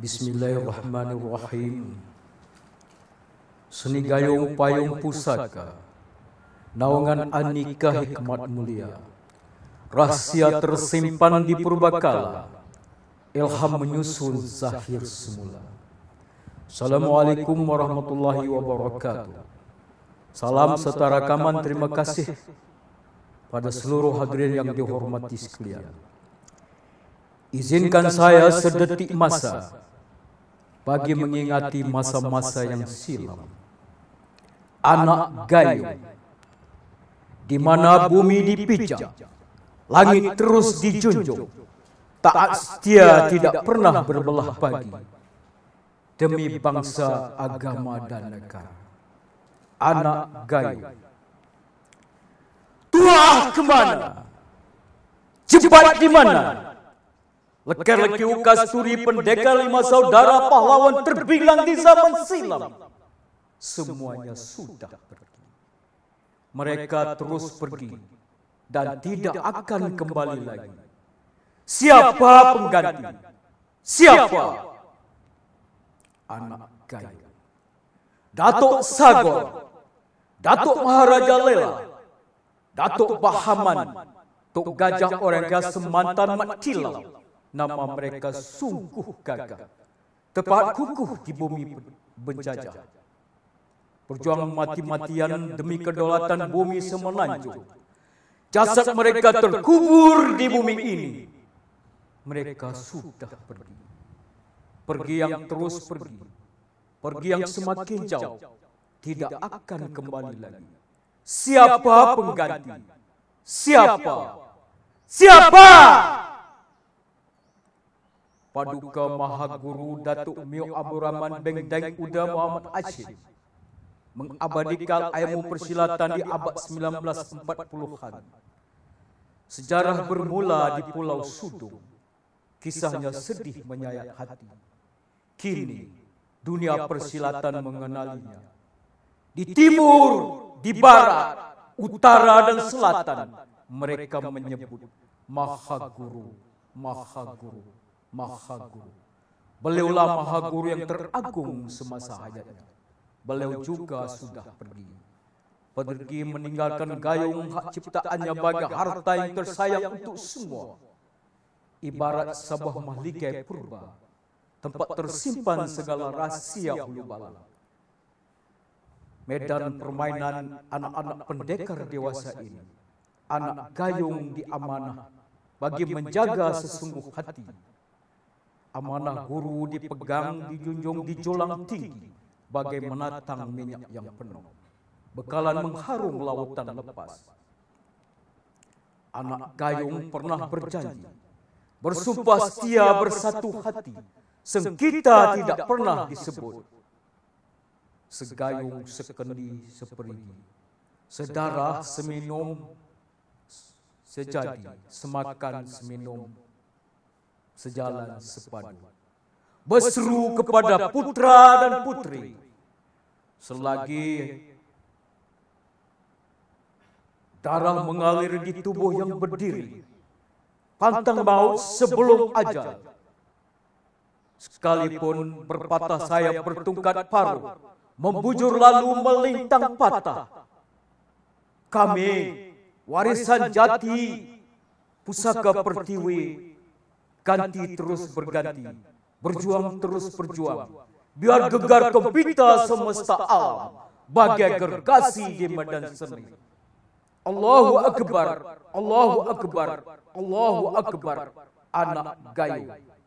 Bismillahirrahmanirrahim. Seni gayung payung pusaka, naungan anika hikmat mulia, rahasia tersimpan di purbakala, ilham menyusun zahir semula. Assalamualaikum warahmatullahi wabarakatuh. Salam setara kaman terima kasih pada seluruh hadirin yang dihormati sekalian. Izinkan saya sedetik masa bagi mengingati masa-masa yang silam. Anak Gayung, di mana bumi dipijak, langit terus dijunjung, taat setia tidak pernah berbelah pagi, demi bangsa, agama, dan negara. Anak Gayung. Tuah kemana? Cepat di mana? Lekar-leki ukas turi lima saudara pahlawan terbilang di zaman silam. Semuanya sudah pergi. Mereka terus pergi dan tidak akan kembali lagi. Siapa pengganti? Siapa? Anak Gaya. Datuk Sagor. Datuk Maharaja Lela. Datuk Bahaman. Tok Gajah Orang Semantan Mat Nama mereka sungguh gagah. Tepat kukuh di bumi penjajah. Perjuangan mati-matian demi kedaulatan bumi semenanjung. Jasad mereka terkubur di bumi ini. Mereka sudah pergi. Pergi yang terus pergi. Pergi yang semakin jauh. Tidak akan kembali lagi. Siapa pengganti? Siapa? Siapa? Siapa? Paduka Maha Guru Datuk Mio Rahman Beng Daeng Uda Muhammad Ashid mengabadikan ilmu persilatan di abad 1940-an. Sejarah bermula di Pulau Sudung. Kisahnya sedih menyayat hati. Kini dunia persilatan mengenalinya. Di timur, di barat, utara dan selatan mereka menyebut Maha Guru, Maha Guru. Maha Guru. Beliaulah Maha Guru yang teragung semasa hayatnya. Beliau juga sudah pergi. Pergi meninggalkan gayung hak ciptaannya bagi harta yang tersayang untuk semua. Ibarat sebuah mahligai purba, tempat tersimpan segala rahsia hulu balang. Medan permainan anak-anak pendekar dewasa ini, anak gayung diamanah bagi menjaga sesungguh hati Amanah guru dipegang, dijunjung, dijulang tinggi bagai menatang minyak yang penuh. Bekalan mengharum lautan lepas. Anak gayung pernah berjanji, bersumpah setia bersatu hati, sengkita tidak pernah disebut. Segayung, sekendi, seperigi, sedarah, seminum, sejadi, semakan, seminum, sejalan sepadu. Berseru kepada putra dan putri selagi darah mengalir di tubuh yang berdiri. Pantang mau sebelum ajal. Sekalipun berpatah sayap bertungkat paru, membujur lalu melintang patah. Kami, warisan jati, pusaka pertiwi, ganti terus berganti, berjuang terus berjuang. Biar gegar kepita semesta alam, bagai gergasi di medan semi. Allahu Akbar, Allahu Akbar, Allahu Akbar, anak gayu.